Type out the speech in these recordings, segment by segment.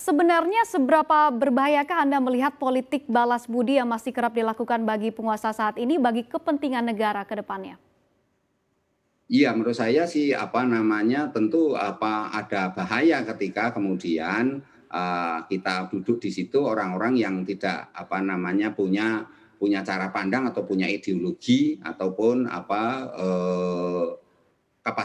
sebenarnya seberapa berbahayakah Anda melihat politik balas budi yang masih kerap dilakukan bagi penguasa saat ini bagi kepentingan negara ke depannya? Iya, menurut saya sih apa namanya tentu apa ada bahaya ketika kemudian uh, kita duduk di situ orang-orang yang tidak apa namanya punya punya cara pandang atau punya ideologi ataupun apa uh,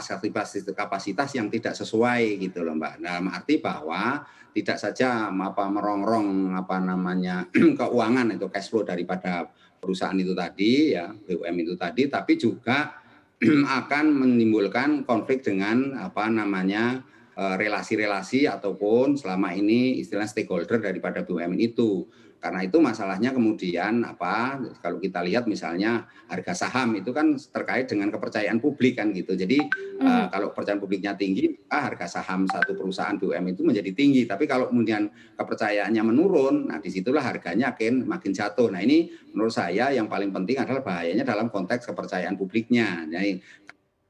kapasitas kapasitas yang tidak sesuai gitu loh Mbak. Nah arti bahwa tidak saja apa merongrong apa namanya keuangan itu cash flow daripada perusahaan itu tadi ya BUM itu tadi tapi juga akan menimbulkan konflik dengan apa namanya eh, relasi-relasi ataupun selama ini istilah stakeholder daripada BUMN itu. Karena itu masalahnya kemudian apa? Kalau kita lihat misalnya harga saham itu kan terkait dengan kepercayaan publik kan gitu. Jadi mm. uh, kalau kepercayaan publiknya tinggi, ah, harga saham satu perusahaan BUM itu menjadi tinggi. Tapi kalau kemudian kepercayaannya menurun, nah disitulah harganya makin makin jatuh. Nah ini menurut saya yang paling penting adalah bahayanya dalam konteks kepercayaan publiknya. Jadi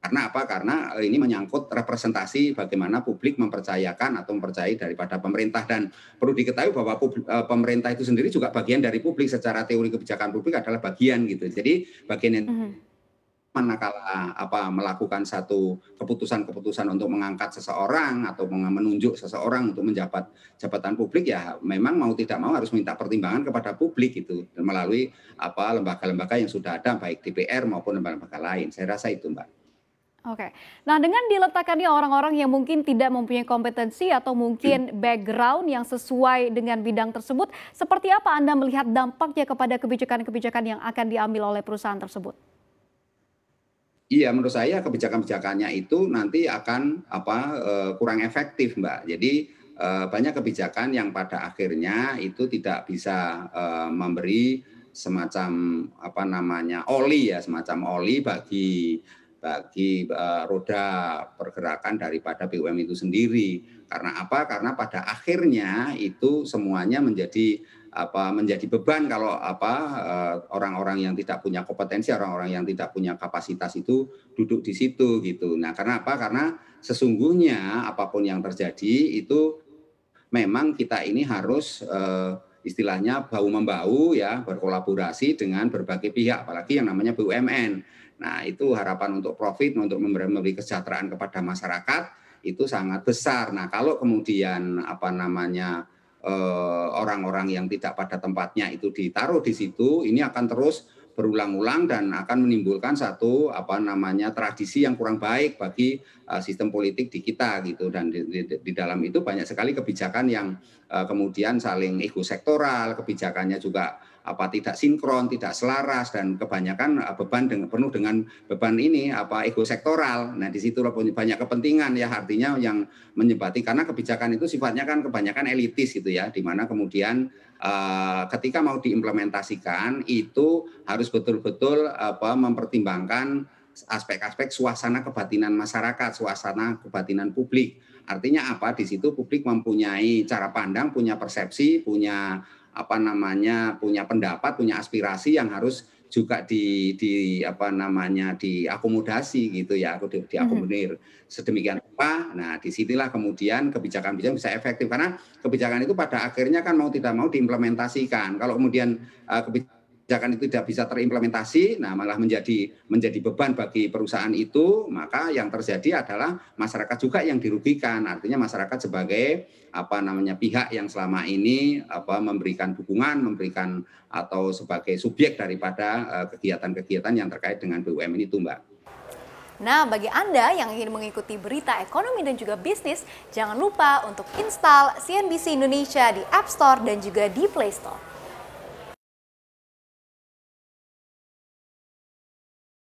karena apa? Karena eh, ini menyangkut representasi bagaimana publik mempercayakan atau mempercayai daripada pemerintah dan perlu diketahui bahwa publik, eh, pemerintah itu sendiri juga bagian dari publik secara teori kebijakan publik adalah bagian gitu. Jadi bagian yang mhm. manakala apa melakukan satu keputusan-keputusan untuk mengangkat seseorang atau menunjuk seseorang untuk menjabat jabatan publik ya memang mau tidak mau harus minta pertimbangan kepada publik itu melalui apa lembaga-lembaga yang sudah ada baik DPR maupun lembaga-lembaga lain. Saya rasa itu, Mbak. Oke, nah dengan diletakkannya orang-orang yang mungkin tidak mempunyai kompetensi atau mungkin iya. background yang sesuai dengan bidang tersebut, seperti apa Anda melihat dampaknya kepada kebijakan-kebijakan yang akan diambil oleh perusahaan tersebut? Iya, menurut saya kebijakan-kebijakannya itu nanti akan apa eh, kurang efektif, Mbak. Jadi eh, banyak kebijakan yang pada akhirnya itu tidak bisa eh, memberi semacam apa namanya oli ya, semacam oli bagi bagi uh, roda pergerakan daripada BUM itu sendiri. Karena apa? Karena pada akhirnya itu semuanya menjadi apa menjadi beban kalau apa eh, orang-orang yang tidak punya kompetensi, orang-orang yang tidak punya kapasitas itu duduk di situ gitu. Nah, karena apa? Karena sesungguhnya apapun yang terjadi itu memang kita ini harus eh, istilahnya bau membau ya berkolaborasi dengan berbagai pihak apalagi yang namanya BUMN Nah, itu harapan untuk profit, untuk memberi kesejahteraan kepada masyarakat itu sangat besar. Nah, kalau kemudian apa namanya eh, orang-orang yang tidak pada tempatnya itu ditaruh di situ, ini akan terus berulang-ulang dan akan menimbulkan satu apa namanya tradisi yang kurang baik bagi uh, sistem politik di kita gitu dan di, di, di dalam itu banyak sekali kebijakan yang uh, kemudian saling ego sektoral kebijakannya juga apa tidak sinkron, tidak selaras dan kebanyakan eh, beban dengan, penuh dengan beban ini apa ego sektoral. Nah, di situ banyak kepentingan ya artinya yang menyebati karena kebijakan itu sifatnya kan kebanyakan elitis gitu ya, di mana kemudian Eh, ketika mau diimplementasikan itu harus betul-betul apa mempertimbangkan aspek-aspek suasana kebatinan masyarakat, suasana kebatinan publik. Artinya apa? Di situ publik mempunyai cara pandang, punya persepsi, punya apa namanya, punya pendapat, punya aspirasi yang harus juga di di apa namanya diakomodasi gitu ya aku di, diakomodir hmm. sedemikian rupa nah disitulah kemudian kebijakan-kebijakan bisa efektif karena kebijakan itu pada akhirnya kan mau tidak mau diimplementasikan kalau kemudian uh, kebijakan kebijakan itu tidak bisa terimplementasi, nah malah menjadi menjadi beban bagi perusahaan itu, maka yang terjadi adalah masyarakat juga yang dirugikan. Artinya masyarakat sebagai apa namanya pihak yang selama ini apa memberikan dukungan, memberikan atau sebagai subjek daripada eh, kegiatan-kegiatan yang terkait dengan BUMN itu, Mbak. Nah, bagi Anda yang ingin mengikuti berita ekonomi dan juga bisnis, jangan lupa untuk install CNBC Indonesia di App Store dan juga di Play Store.